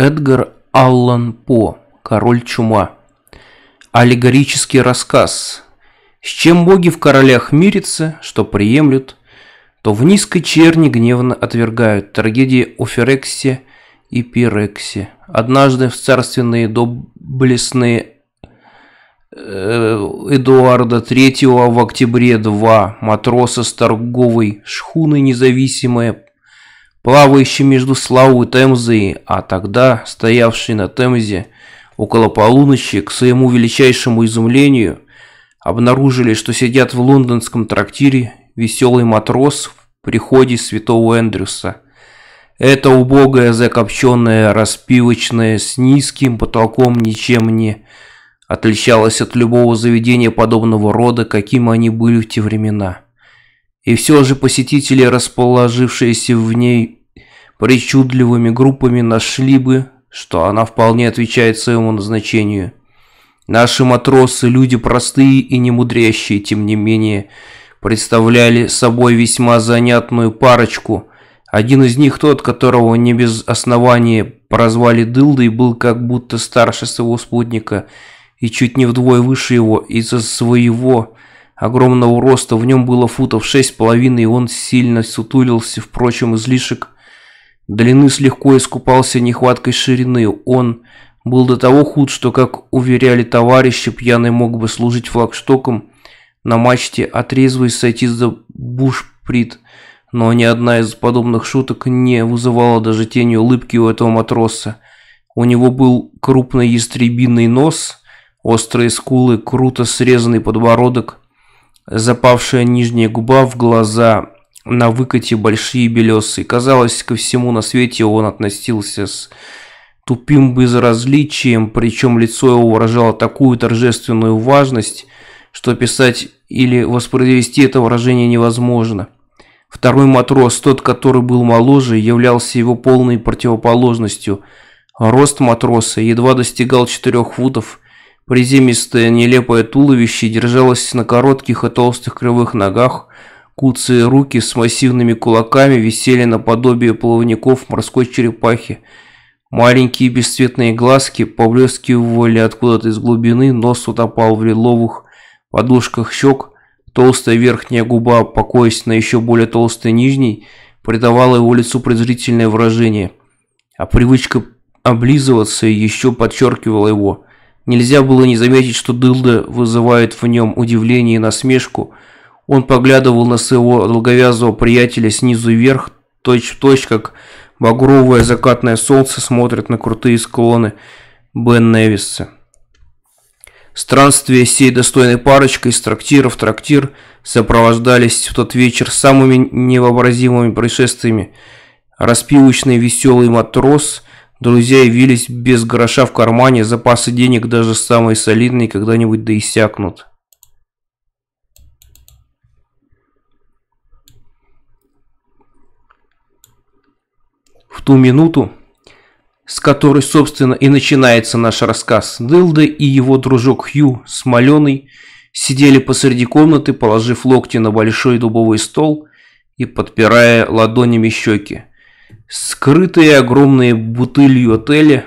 Эдгар Аллан По «Король чума». Аллегорический рассказ. С чем боги в королях мирятся, что приемлют, то в низкой черни гневно отвергают трагедии о Ферексе и Пирексе. Однажды в царственные доблестные э, Эдуарда III в октябре 2 матроса с торговой шхуны «Независимая» плавающий между Славой и Темзой, а тогда стоявший на Темзе около полуночи, к своему величайшему изумлению, обнаружили, что сидят в лондонском трактире веселый матрос в приходе святого Эндрюса. Это убогое закопченное распивочное с низким потолком ничем не отличалось от любого заведения подобного рода, каким они были в те времена. И все же посетители, расположившиеся в ней причудливыми группами, нашли бы, что она вполне отвечает своему назначению. Наши матросы, люди простые и немудрящие, тем не менее, представляли собой весьма занятную парочку. Один из них, тот, которого не без основания прозвали Дылдой, был как будто старше своего спутника и чуть не вдвое выше его из-за своего Огромного роста в нем было футов шесть половиной, и он сильно сутулился, впрочем, излишек длины слегка искупался нехваткой ширины. Он был до того худ, что, как уверяли товарищи, пьяный мог бы служить флагштоком на мачте, а трезвый сойти за бушприт. Но ни одна из подобных шуток не вызывала даже тени улыбки у этого матроса. У него был крупный ястребиный нос, острые скулы, круто срезанный подбородок, запавшая нижняя губа в глаза, на выкате большие белесы. Казалось, ко всему на свете он относился с тупым безразличием, причем лицо его выражало такую торжественную важность, что писать или воспроизвести это выражение невозможно. Второй матрос, тот, который был моложе, являлся его полной противоположностью. Рост матроса едва достигал 4 футов, Приземистое, нелепое туловище держалось на коротких и толстых кривых ногах, куцые руки с массивными кулаками висели наподобие плавников морской черепахи. Маленькие бесцветные глазки поблескивали откуда-то из глубины, нос утопал в лиловых подушках щек, толстая верхняя губа, покоясь на еще более толстой нижней, придавала его лицу презрительное выражение, а привычка облизываться еще подчеркивала его – Нельзя было не заметить, что дылда вызывает в нем удивление и насмешку. Он поглядывал на своего долговязого приятеля снизу вверх, точь-в-точь, точь, как багровое закатное солнце смотрит на крутые склоны Бен Невиса. Странствия всей достойной парочкой из трактира в трактир сопровождались в тот вечер самыми невообразимыми происшествиями. Распивочный веселый матрос – Друзья явились без гроша в кармане, запасы денег даже самые солидные когда-нибудь да иссякнут. В ту минуту, с которой, собственно, и начинается наш рассказ, Дылда и его дружок Хью, смоленый, сидели посреди комнаты, положив локти на большой дубовый стол и подпирая ладонями щеки скрытые огромные бутылью отели,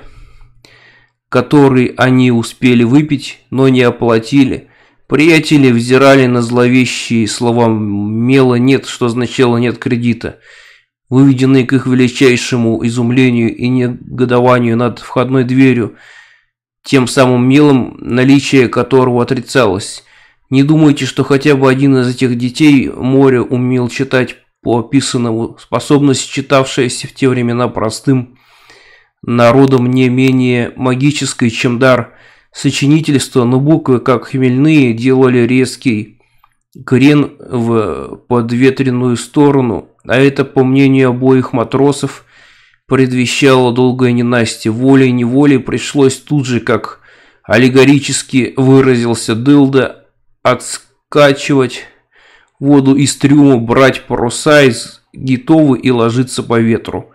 которые они успели выпить, но не оплатили. Приятели взирали на зловещие слова «мела нет», что означало «нет кредита», выведенные к их величайшему изумлению и негодованию над входной дверью, тем самым мелом, наличие которого отрицалось. Не думайте, что хотя бы один из этих детей море умел читать по описанному, способно считавшаяся в те времена простым народом не менее магической, чем дар сочинительства, но буквы, как хмельные, делали резкий крен в подветренную сторону, а это, по мнению обоих матросов, предвещало долгое ненастье. Волей-неволей пришлось тут же, как аллегорически выразился Дылда, отскакивать воду из трюма, брать паруса из гитовы и ложиться по ветру.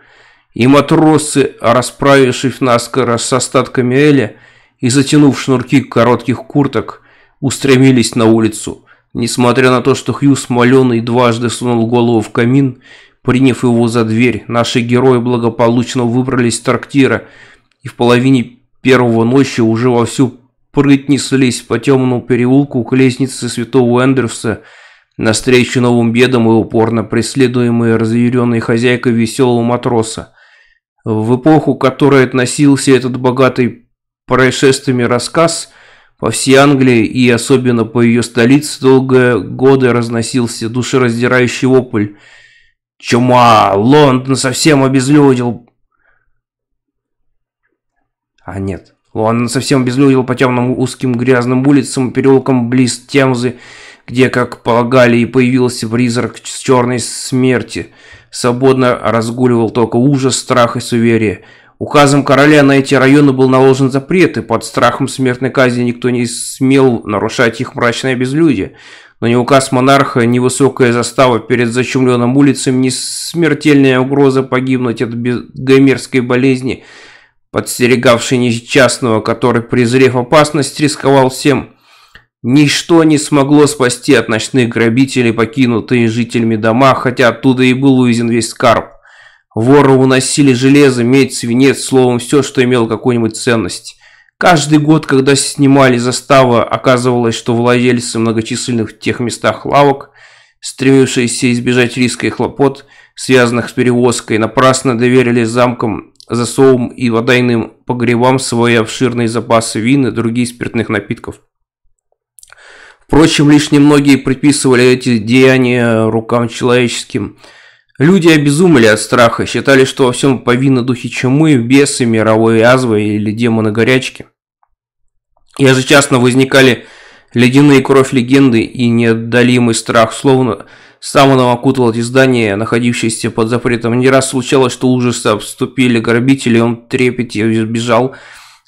И матросы, расправившись наскоро с остатками Эля и затянув шнурки коротких курток, устремились на улицу. Несмотря на то, что Хью смоленый дважды сунул голову в камин, приняв его за дверь, наши герои благополучно выбрались с трактира и в половине первого ночи уже вовсю прыть неслись по темному переулку к лестнице святого Эндрюса, Навстречу новым бедам и упорно преследуемые разъяренной хозяйкой веселого матроса, в эпоху которой относился этот богатый происшествиями рассказ, по всей Англии и особенно по ее столице долгие годы разносился душераздирающий вопль. «Чума! Лондон совсем обезлюдил!» А нет, Лондон совсем обезлюдил по темным узким грязным улицам, и переулкам близ Темзы, где, как полагали, и появился призрак с черной смерти. Свободно разгуливал только ужас, страх и суверие. Указом короля на эти районы был наложен запрет, и под страхом смертной казни никто не смел нарушать их мрачное безлюдие. Но ни указ монарха, ни высокая застава перед зачумленным улицами, ни смертельная угроза погибнуть от гомерской болезни, подстерегавшей несчастного, который, презрев опасность, рисковал всем – Ничто не смогло спасти от ночных грабителей покинутые жителями дома, хотя оттуда и был увезен весь скарб. Воры уносили железо, медь, свинец, словом, все, что имело какую-нибудь ценность. Каждый год, когда снимали заставы, оказывалось, что владельцы многочисленных в тех местах лавок, стремившиеся избежать риска и хлопот, связанных с перевозкой, напрасно доверили замкам, засовам и водойным погребам свои обширные запасы вин и других спиртных напитков. Впрочем, лишь немногие предписывали эти деяния рукам человеческим. Люди обезумели от страха, считали, что во всем повинны духи чумы, бесы, мировой язвы или демоны горячки. Ежечасно возникали ледяные кровь легенды и неотдалимый страх, словно саваном окутывал эти здания, находившиеся под запретом. Не раз случалось, что ужасы обступили грабители, он трепете сбежал,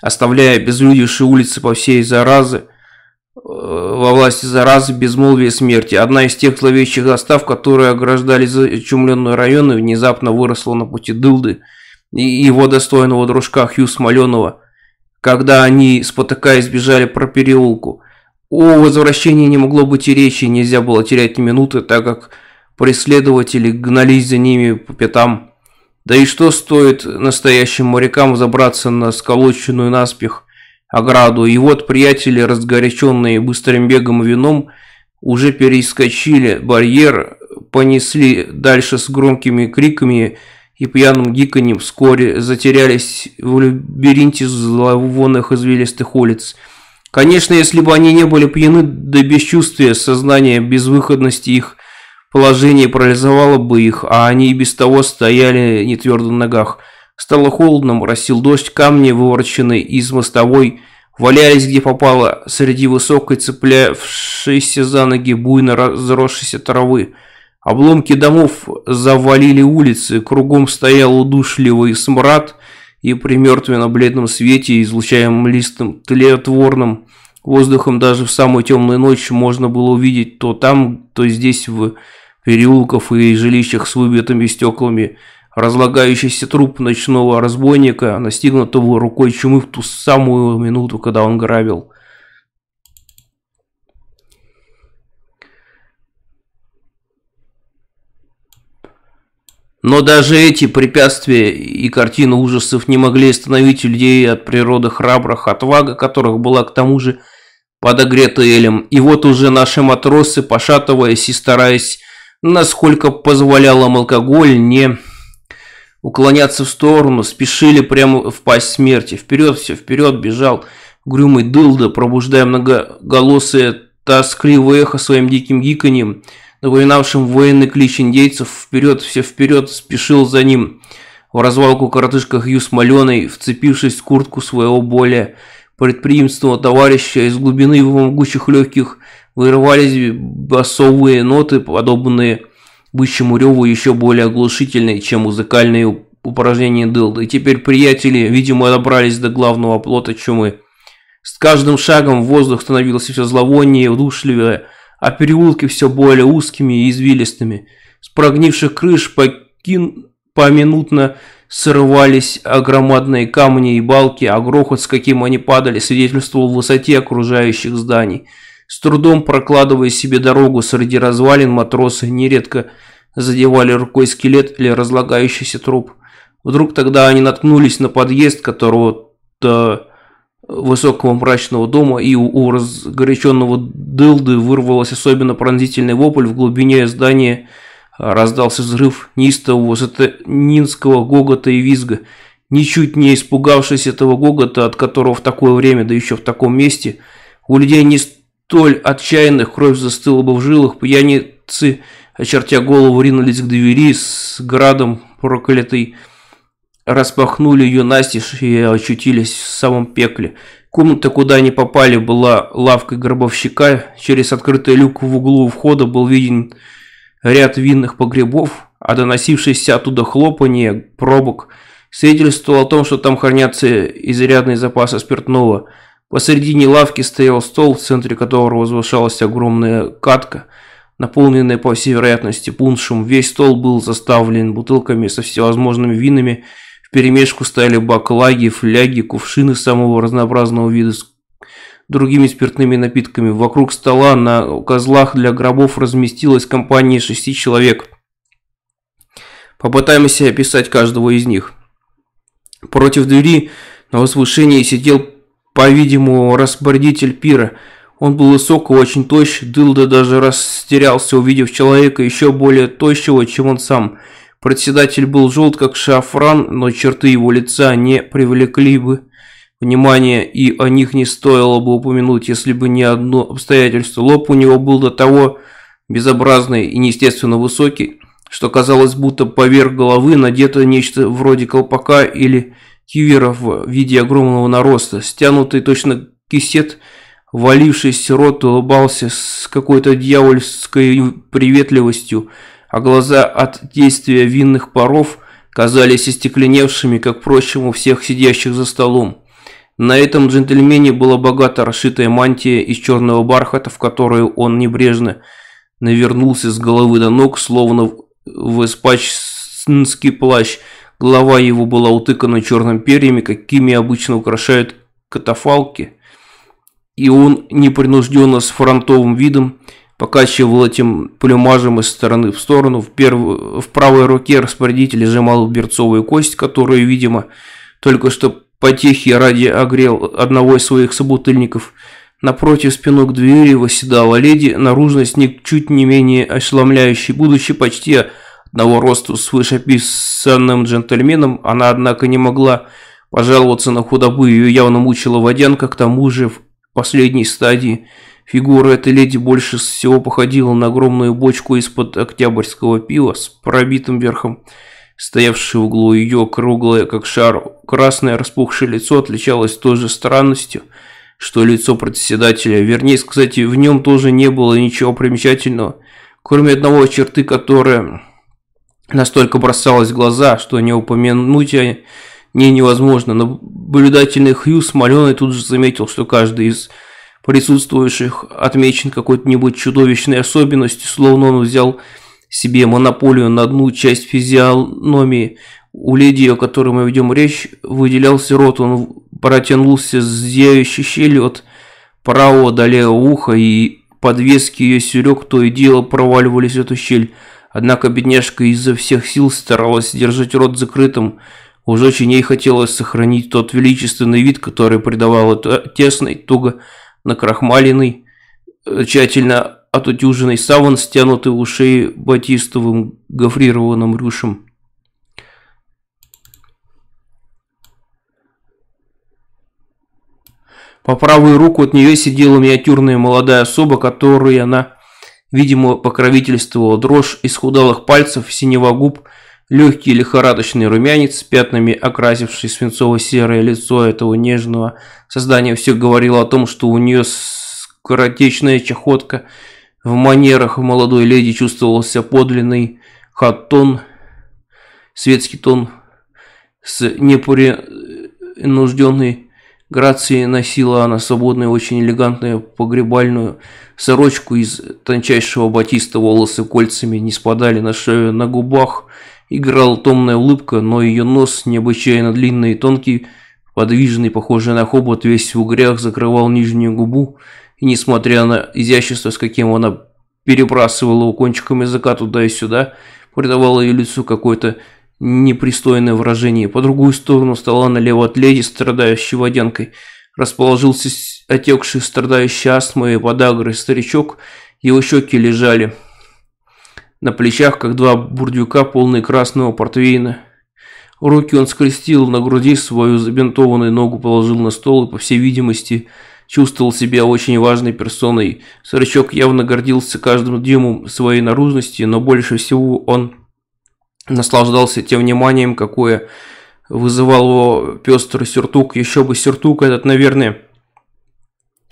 оставляя безлюдившие улицы по всей заразы. Э, во власти заразы, безмолвия смерти. Одна из тех зловещих застав, которые ограждали зачумленные районы, внезапно выросла на пути Дылды и его достойного дружка Хью Смоленова, когда они, спотыкаясь, бежали про переулку. О возвращении не могло быть и речи, нельзя было терять ни минуты, так как преследователи гнались за ними по пятам. Да и что стоит настоящим морякам забраться на сколоченную наспех ограду, и вот приятели, разгоряченные быстрым бегом и вином, уже перескочили барьер, понесли дальше с громкими криками и пьяным гиканьем вскоре затерялись в лабиринте зловонных извилистых улиц. Конечно, если бы они не были пьяны до бесчувствия, сознание безвыходности их положение парализовало бы их, а они и без того стояли не твердо на ногах – Стало холодно, моросил дождь, камни, вывороченные из мостовой, валялись где попало, среди высокой цеплявшейся за ноги буйно разросшейся травы. Обломки домов завалили улицы, кругом стоял удушливый смрад, и при мертвенно-бледном свете, излучаемом листом тлеотворным воздухом, даже в самую темную ночь можно было увидеть то там, то здесь в переулках и жилищах с выбитыми стеклами, разлагающийся труп ночного разбойника, настигнутого рукой чумы в ту самую минуту, когда он грабил. Но даже эти препятствия и картины ужасов не могли остановить людей от природы храбрых, отвага которых была к тому же подогрета Элем. И вот уже наши матросы, пошатываясь и стараясь, насколько позволял им алкоголь, не уклоняться в сторону, спешили прямо в пасть смерти. Вперед все, вперед бежал грюмый дылда, пробуждая многоголосые тоскливое эхо своим диким гиканьем, напоминавшим военный клич индейцев, вперед, все вперед, спешил за ним. В развалку коротышка Хью Смоленый, вцепившись в куртку своего более предприимственного товарища, из глубины его могучих легких вырывались басовые ноты, подобные бычьему реву еще более оглушительный, чем музыкальные упражнения Дылда. И теперь приятели, видимо, добрались до главного оплота чумы. С каждым шагом воздух становился все зловоннее, и удушливее, а переулки все более узкими и извилистыми. С прогнивших крыш покин... поминутно срывались громадные камни и балки, а грохот, с каким они падали, свидетельствовал высоте окружающих зданий – с трудом прокладывая себе дорогу среди развалин, матросы нередко задевали рукой скелет или разлагающийся труп. Вдруг тогда они наткнулись на подъезд которого-то высокого мрачного дома, и у, у разгоряченного дылды вырвалось особенно пронзительный вопль в глубине здания, раздался взрыв неистового сатанинского гогота и визга. Ничуть не испугавшись этого гогота, от которого в такое время, да еще в таком месте, у людей не столь отчаянных кровь застыла бы в жилах, пьяницы, очертя голову, ринулись к двери с градом проклятой, распахнули ее настежь и очутились в самом пекле. Комната, куда они попали, была лавкой гробовщика. Через открытый люк в углу входа был виден ряд винных погребов, а доносившееся оттуда хлопанье пробок свидетельствовало о том, что там хранятся изрядные запасы спиртного – Посередине лавки стоял стол, в центре которого возвышалась огромная катка, наполненная, по всей вероятности, пуншем. Весь стол был заставлен бутылками со всевозможными винами. В перемешку стояли баклаги, фляги, кувшины самого разнообразного вида с другими спиртными напитками. Вокруг стола на козлах для гробов разместилась компания шести человек. Попытаемся описать каждого из них. Против двери на возвышении сидел по-видимому, распорядитель пира. Он был высок и очень тощ, Дылда даже растерялся, увидев человека еще более тощего, чем он сам. Председатель был желт, как шафран, но черты его лица не привлекли бы внимания, и о них не стоило бы упомянуть, если бы не одно обстоятельство. Лоб у него был до того безобразный и неестественно высокий, что казалось, будто поверх головы надето нечто вроде колпака или кивера в виде огромного нароста, стянутый точно кисет, валившийся рот улыбался с какой-то дьявольской приветливостью, а глаза от действия винных паров казались остекленевшими, как, впрочем, у всех сидящих за столом. На этом джентльмене была богато расшитая мантия из черного бархата, в которую он небрежно навернулся с головы до ног, словно в испачнский плащ – Голова его была утыкана черным перьями, какими обычно украшают катафалки, и он непринужденно с фронтовым видом покачивал этим плюмажем из стороны в сторону. В, перв... в правой руке распорядитель сжимал берцовую кость, которую, видимо, только что потехи ради огрел одного из своих собутыльников. Напротив спинок двери восседала леди, наружность ничуть не менее ошеломляющей, будучи почти одного роста с вышеписанным джентльменом, она, однако, не могла пожаловаться на худобу, ее явно мучила водянка, к тому же в последней стадии фигура этой леди больше всего походила на огромную бочку из-под октябрьского пива с пробитым верхом. Стоявшее в углу ее круглое, как шар, красное распухшее лицо отличалось той же странностью, что лицо председателя. Вернее, кстати, в нем тоже не было ничего примечательного, кроме одного черты, которая настолько бросалось в глаза, что не упомянуть о ней невозможно. Наблюдательный Хью Смоленый тут же заметил, что каждый из присутствующих отмечен какой-нибудь чудовищной особенностью, словно он взял себе монополию на одну часть физиономии. У леди, о которой мы ведем речь, выделялся рот, он протянулся с зияющей щелью от правого до левого уха, и подвески ее сюрек то и дело проваливались в эту щель. Однако бедняжка изо всех сил старалась держать рот закрытым. Уж очень ей хотелось сохранить тот величественный вид, который придавал это тесный, туго накрахмаленный, э, тщательно отутюженный саван, стянутый у шеи батистовым гофрированным рюшем. По правую руку от нее сидела миниатюрная молодая особа, которую она Видимо, покровительствовала дрожь из худалых пальцев, синего губ, легкий лихорадочный румянец, пятнами окрасивший свинцово-серое лицо этого нежного создания. Все говорило о том, что у нее скоротечная чахотка. В манерах молодой леди чувствовался подлинный хаттон, светский тон с непринужденной Грации носила она свободную, очень элегантную погребальную сорочку из тончайшего батиста, волосы кольцами не спадали на шею, на губах играла томная улыбка, но ее нос, необычайно длинный и тонкий, подвижный, похожий на хобот, весь в угрях, закрывал нижнюю губу, и несмотря на изящество, с каким она перебрасывала его кончиком языка туда и сюда, придавала ее лицу какой-то непристойное выражение. По другую сторону стола налево от леди, страдающей водянкой, расположился отекший, страдающий астмой и подагрой старичок, его щеки лежали на плечах, как два бурдюка, полные красного портвейна. Руки он скрестил на груди свою забинтованную ногу, положил на стол и, по всей видимости, чувствовал себя очень важной персоной. Сырычок явно гордился каждым дюймом своей наружности, но больше всего он наслаждался тем вниманием, какое вызывал его пестрый сюртук. Еще бы сюртук этот, наверное,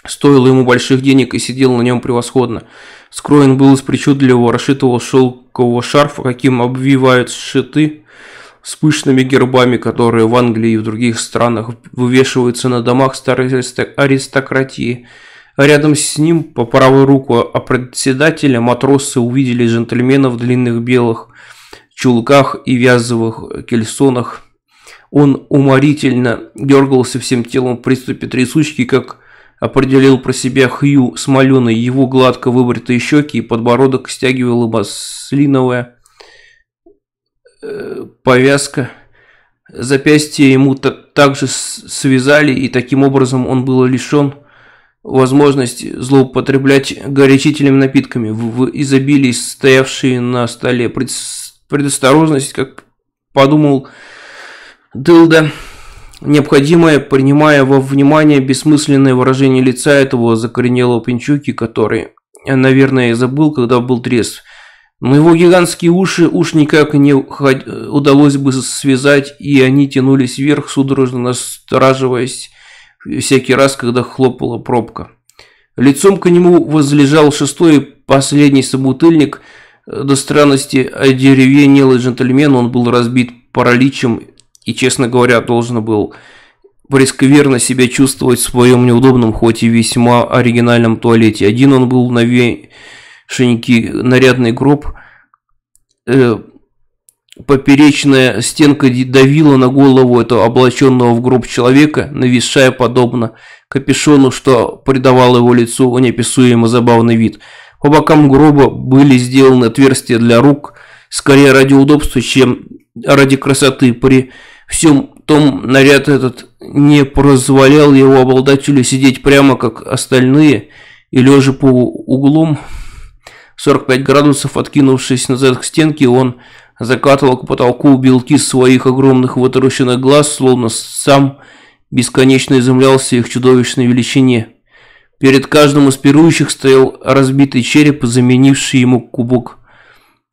стоил ему больших денег и сидел на нем превосходно. Скроен был из причудливого расшитого шелкового шарфа, каким обвивают шиты с пышными гербами, которые в Англии и в других странах вывешиваются на домах старой аристократии. А рядом с ним, по правой руку от председателя, матросы увидели джентльменов в длинных белых чулках и вязовых кельсонах. Он уморительно дергался всем телом в приступе трясучки, как определил про себя Хью Смоленый. Его гладко выбритые щеки и подбородок стягивала маслиновая э, повязка. Запястье ему также связали, и таким образом он был лишен возможности злоупотреблять горячительными напитками в изобилии, стоявшие на столе. Представь предосторожность, как подумал Дылда, необходимое, принимая во внимание бессмысленное выражение лица этого закоренелого пинчуки, который, наверное, забыл, когда был трезв. Но его гигантские уши уж никак не удалось бы связать, и они тянулись вверх, судорожно настораживаясь всякий раз, когда хлопала пробка. Лицом к нему возлежал шестой и последний собутыльник – до странности одеревенелый джентльмен, он был разбит параличем и, честно говоря, должен был прескверно себя чувствовать в своем неудобном, хоть и весьма оригинальном туалете. Один он был на вешеньке нарядный гроб, э, поперечная стенка давила на голову этого облаченного в гроб человека, нависшая подобно капюшону, что придавало его лицу неописуемо забавный вид – по бокам гроба были сделаны отверстия для рук, скорее ради удобства, чем ради красоты. При всем том наряд этот не позволял его обладателю сидеть прямо, как остальные, и лежа по углом 45 градусов, откинувшись назад к стенке, он закатывал к потолку белки своих огромных вытаращенных глаз, словно сам бесконечно изумлялся их чудовищной величине. Перед каждым из пирующих стоял разбитый череп, заменивший ему кубок.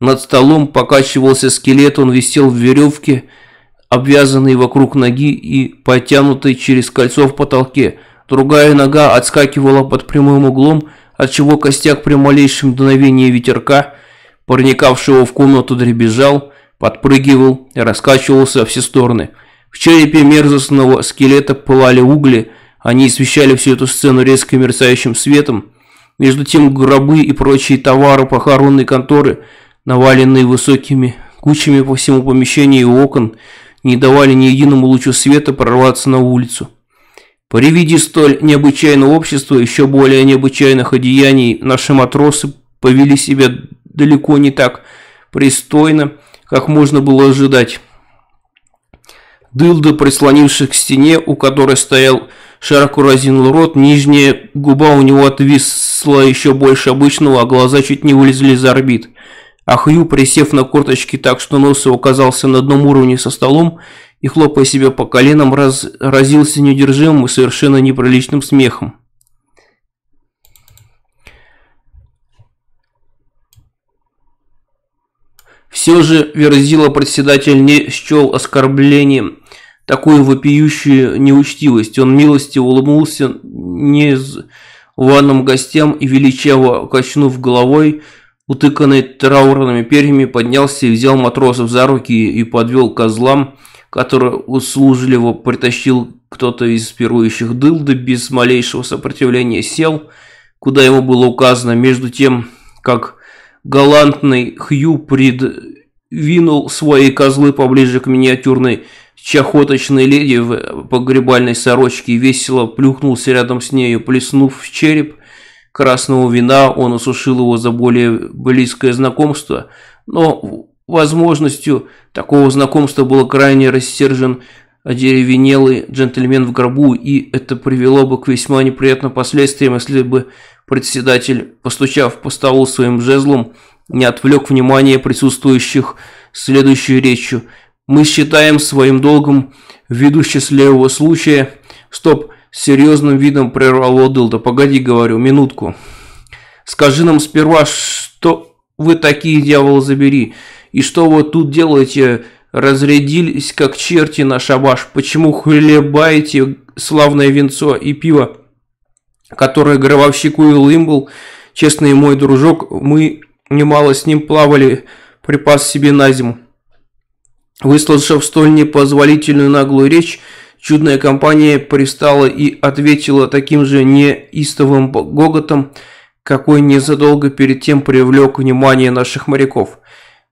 Над столом покачивался скелет, он висел в веревке, обвязанной вокруг ноги и потянутой через кольцо в потолке. Другая нога отскакивала под прямым углом, отчего костяк при малейшем дуновении ветерка, проникавшего в комнату, дребезжал, подпрыгивал и раскачивался во все стороны. В черепе мерзостного скелета пылали угли – они освещали всю эту сцену резко мерцающим светом. Между тем гробы и прочие товары похоронной конторы, наваленные высокими кучами по всему помещению и окон, не давали ни единому лучу света прорваться на улицу. При виде столь необычайного общества, еще более необычайных одеяний, наши матросы повели себя далеко не так пристойно, как можно было ожидать. Дылда, прислонившись к стене, у которой стоял широко разинул рот, нижняя губа у него отвисла еще больше обычного, а глаза чуть не вылезли из орбит. А Хью, присев на корточки так, что нос его оказался на одном уровне со столом, и, хлопая себя по коленам, раз... разился неудержимым и совершенно неприличным смехом. Все же Верзила председатель не счел оскорблением такую вопиющую неучтивость. Он милостиво улыбнулся незваным гостям и величаво качнув головой, утыканный траурными перьями, поднялся и взял матросов за руки и подвел козлам, которые услужливо притащил кто-то из пирующих дылды, без малейшего сопротивления сел, куда ему было указано, между тем, как галантный Хью придвинул свои козлы поближе к миниатюрной чахоточный леди в погребальной сорочке весело плюхнулся рядом с нею, плеснув в череп красного вина, он осушил его за более близкое знакомство, но возможностью такого знакомства был крайне рассержен одеревенелый джентльмен в гробу, и это привело бы к весьма неприятным последствиям, если бы председатель, постучав по столу своим жезлом, не отвлек внимание присутствующих следующей речью – мы считаем своим долгом, ввиду счастливого случая... Стоп, с серьезным видом прервал Дылда. Погоди, говорю, минутку. Скажи нам сперва, что вы такие, дьявол, забери. И что вы тут делаете? Разрядились, как черти на шабаш. Почему хлебаете славное венцо и пиво, которое гробовщику Лымбл, честный мой дружок, мы немало с ним плавали, припас себе на зиму. Выслушав столь непозволительную наглую речь, чудная компания пристала и ответила таким же неистовым гоготом, какой незадолго перед тем привлек внимание наших моряков.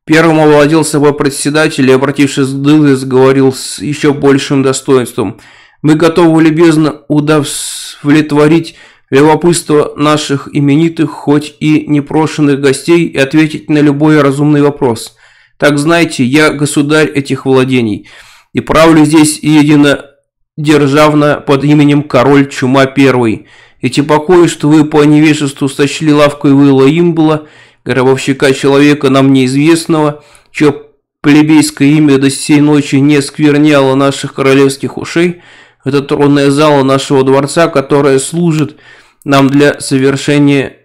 Первым овладел собой председатель и, обратившись к Дылвис, говорил с еще большим достоинством. «Мы готовы любезно удовлетворить любопытство наших именитых, хоть и непрошенных гостей, и ответить на любой разумный вопрос». Так знайте, я государь этих владений, и правлю здесь единодержавно под именем король Чума Первый. Эти покои, что вы по невежеству сочли лавкой выла имбла, гробовщика человека нам неизвестного, чье плебейское имя до сей ночи не скверняло наших королевских ушей, это тронная зала нашего дворца, которая служит нам для совершения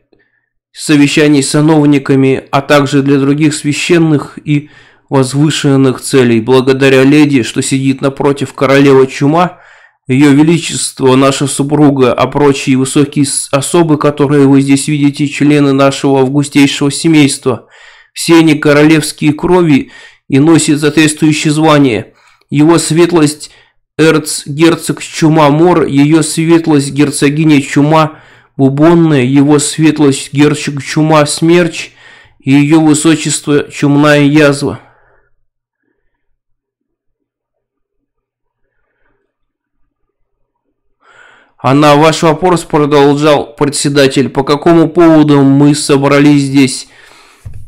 совещаний с сановниками, а также для других священных и возвышенных целей. Благодаря леди, что сидит напротив королева чума, ее величество, наша супруга, а прочие высокие особы, которые вы здесь видите, члены нашего августейшего семейства, все они королевские крови и носят соответствующие звания. Его светлость эрцгерцог Чума Мор, ее светлость герцогиня Чума Бубонная, его светлость герчик Чума Смерч и ее высочество Чумная Язва. А на ваш вопрос продолжал председатель, по какому поводу мы собрались здесь.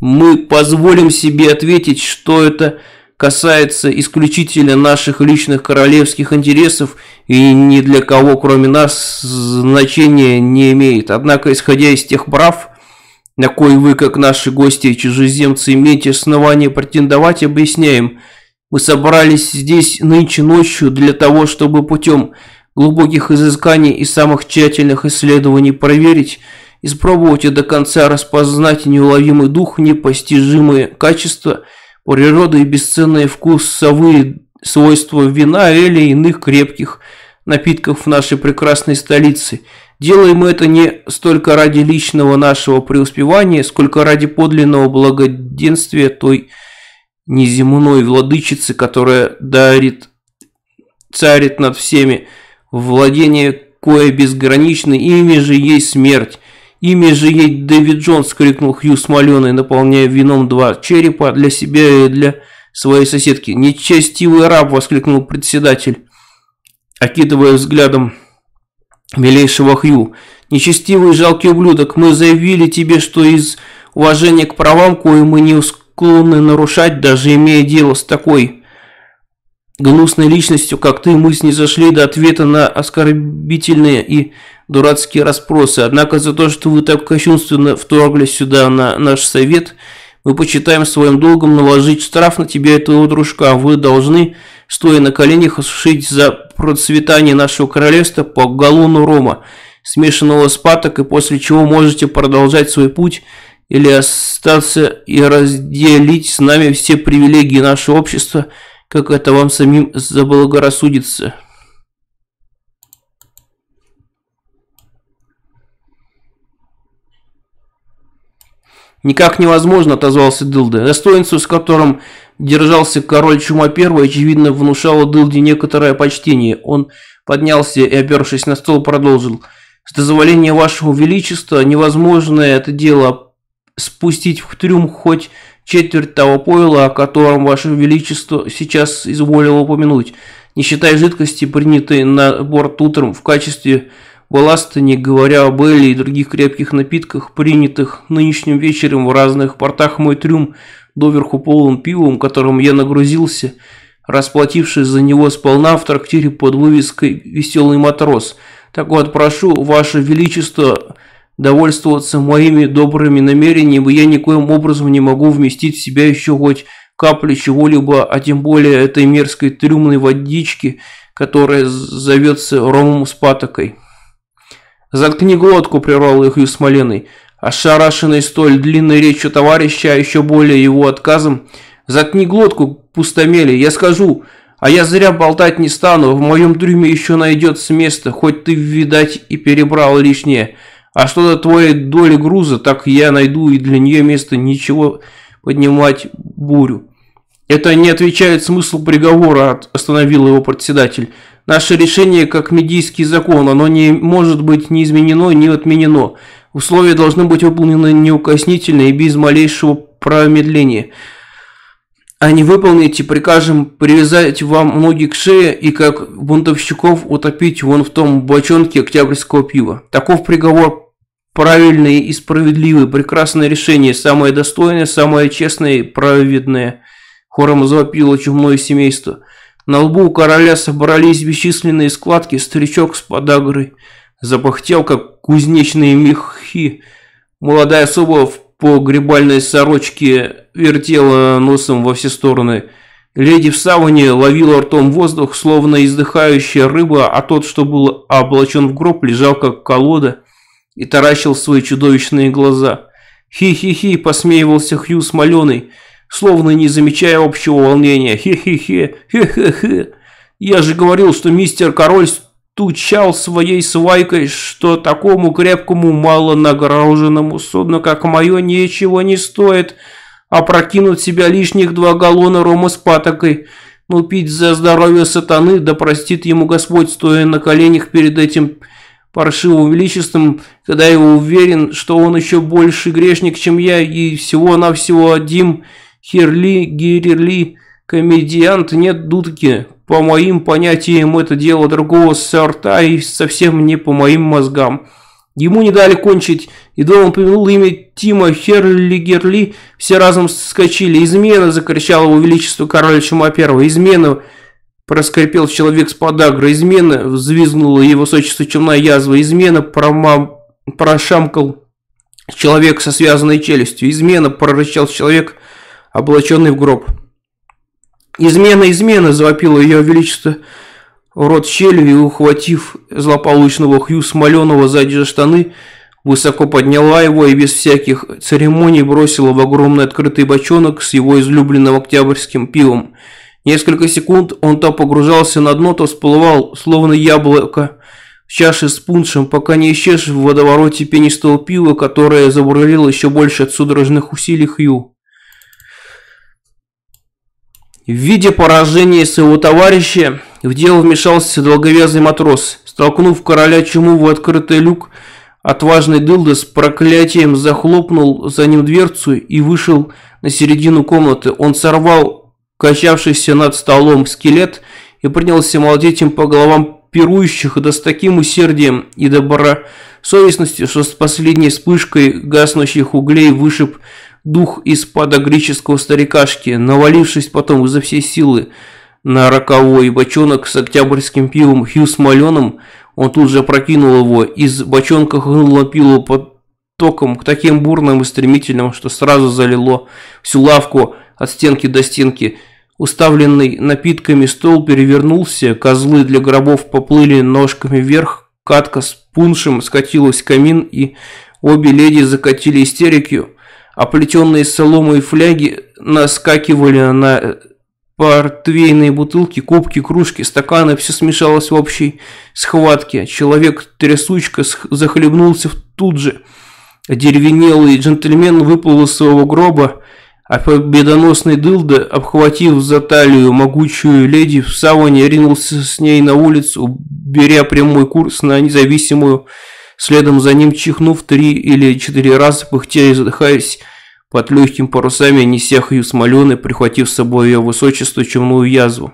Мы позволим себе ответить, что это касается исключительно наших личных королевских интересов и ни для кого, кроме нас, значения не имеет. Однако, исходя из тех прав, на кой вы, как наши гости и чужеземцы, имеете основания претендовать, объясняем. Мы собрались здесь нынче ночью для того, чтобы путем глубоких изысканий и самых тщательных исследований проверить, испробовать и до конца распознать неуловимый дух, непостижимые качества – природа и бесценные вкусовые свойства вина или иных крепких напитков в нашей прекрасной столице. Делаем мы это не столько ради личного нашего преуспевания, сколько ради подлинного благоденствия той неземной владычицы, которая дарит, царит над всеми, владение кое безграничны, ими же есть смерть. «Ими же ей Дэвид Джонс!» – крикнул Хью смоленый, наполняя вином два черепа для себя и для своей соседки. «Нечестивый раб!» – воскликнул председатель, окидывая взглядом милейшего Хью. «Нечестивый жалкий ублюдок, мы заявили тебе, что из уважения к правам, кое мы не склонны нарушать, даже имея дело с такой...» гнусной личностью, как ты, мы снизошли до ответа на оскорбительные и дурацкие расспросы. Однако за то, что вы так кощунственно вторглись сюда на наш совет, мы почитаем своим долгом наложить штраф на тебя и твоего дружка. Вы должны, стоя на коленях, осушить за процветание нашего королевства по галлону рома, смешанного с паток, и после чего можете продолжать свой путь или остаться и разделить с нами все привилегии нашего общества – как это вам самим заблагорассудится. «Никак невозможно», — отозвался Дылда. Достоинство, с которым держался король Чума Первый, очевидно, внушало Дылде некоторое почтение. Он поднялся и, опершись на стол, продолжил. «С дозволения вашего величества невозможно это дело спустить в трюм хоть четверть того пойла, о котором Ваше Величество сейчас изволило упомянуть, не считая жидкости, принятой на борт утром в качестве балласта, не говоря об эле и других крепких напитках, принятых нынешним вечером в разных портах мой трюм, доверху полным пивом, которым я нагрузился, расплатившись за него сполна в трактире под вывеской «Веселый матрос». Так вот, прошу, Ваше Величество, Довольствоваться моими добрыми намерениями я никоим образом не могу вместить в себя еще хоть капли чего-либо, а тем более этой мерзкой трюмной водички, которая зовется ромом с патокой. «Заткни глотку!» – прервал их Юсмоленый. Ошарашенный столь длинной речью товарища, а еще более его отказом. «Заткни глотку, пустомели! Я скажу! А я зря болтать не стану, в моем трюме еще найдется место, хоть ты, видать, и перебрал лишнее!» А что до твоей доли груза, так я найду и для нее место ничего поднимать бурю. Это не отвечает смыслу приговора, остановил его председатель. Наше решение как медийский закон, оно не может быть ни изменено, ни отменено. Условия должны быть выполнены неукоснительно и без малейшего промедления а не выполните, прикажем привязать вам ноги к шее и, как бунтовщиков, утопить вон в том бочонке октябрьского пива. Таков приговор правильный и справедливый, прекрасное решение, самое достойное, самое честное и праведное. Хором завопило чумное семейство. На лбу у короля собрались бесчисленные складки, старичок с подагрой запахтел, как кузнечные мехи. Молодая особа в по грибальной сорочке вертела носом во все стороны. Леди в саване ловила ртом воздух, словно издыхающая рыба, а тот, что был облачен в гроб, лежал как колода и таращил свои чудовищные глаза. «Хи-хи-хи!» – посмеивался Хью смоленый, словно не замечая общего волнения. «Хи-хи-хи! Хи-хи-хи! Я же говорил, что мистер Король тучал своей свайкой, что такому крепкому малонагруженному судну, как мое, ничего не стоит а прокинуть себя лишних два галлона рома с патокой, но ну, пить за здоровье сатаны, да простит ему Господь, стоя на коленях перед этим паршивым величеством, когда я уверен, что он еще больше грешник, чем я, и всего-навсего один Херли Гирерли, комедиант, нет дудки, по моим понятиям, это дело другого сорта и совсем не по моим мозгам. Ему не дали кончить, и дома упомянул имя Тима Херлигерли, все разом вскочили. «Измена!» – закричала его величество король Чума Первого. «Измена!» – проскрипел человек с подагрой. «Измена!» – взвизгнула его сочество чумная язва. «Измена!» промам... – прошамкал человек со связанной челюстью. «Измена!» – прорычал человек, облаченный в гроб. «Измена, измена!» – завопило ее величество рот щелью и, ухватив злополучного Хью Смоленого сзади за штаны, высоко подняла его и без всяких церемоний бросила в огромный открытый бочонок с его излюбленным октябрьским пивом. Несколько секунд он то погружался на дно, то всплывал, словно яблоко в чаше с пуншем, пока не исчез в водовороте пенистого пива, которое забурлило еще больше от судорожных усилий Хью. Видя поражение своего товарища, в дело вмешался долговязый матрос. Столкнув короля чуму в открытый люк, отважный дылда с проклятием захлопнул за ним дверцу и вышел на середину комнаты. Он сорвал качавшийся над столом скелет и принялся молотить им по головам пирующих, да с таким усердием и добросовестностью, что с последней вспышкой гаснущих углей вышиб дух из-пада греческого старикашки, навалившись потом изо всей силы на роковой бочонок с октябрьским пивом Хью Смоленым, он тут же прокинул его, из бочонка хлынуло пиво потоком, к таким бурным и стремительным, что сразу залило всю лавку от стенки до стенки. Уставленный напитками стол перевернулся, козлы для гробов поплыли ножками вверх, катка с пуншем скатилась в камин, и обе леди закатили истерику. Оплетенные соломой фляги наскакивали на портвейные бутылки, кубки, кружки, стаканы. Все смешалось в общей схватке. Человек-трясучка захлебнулся тут же. Деревенелый джентльмен выплыл из своего гроба, а победоносный дылда, обхватив за талию могучую леди в саване, ринулся с ней на улицу, беря прямой курс на независимую Следом за ним, чихнув три или четыре раза, пыхтя и задыхаясь, под легким парусами, неся Хью Смоленой, прихватив с собой ее высочество чумную язву.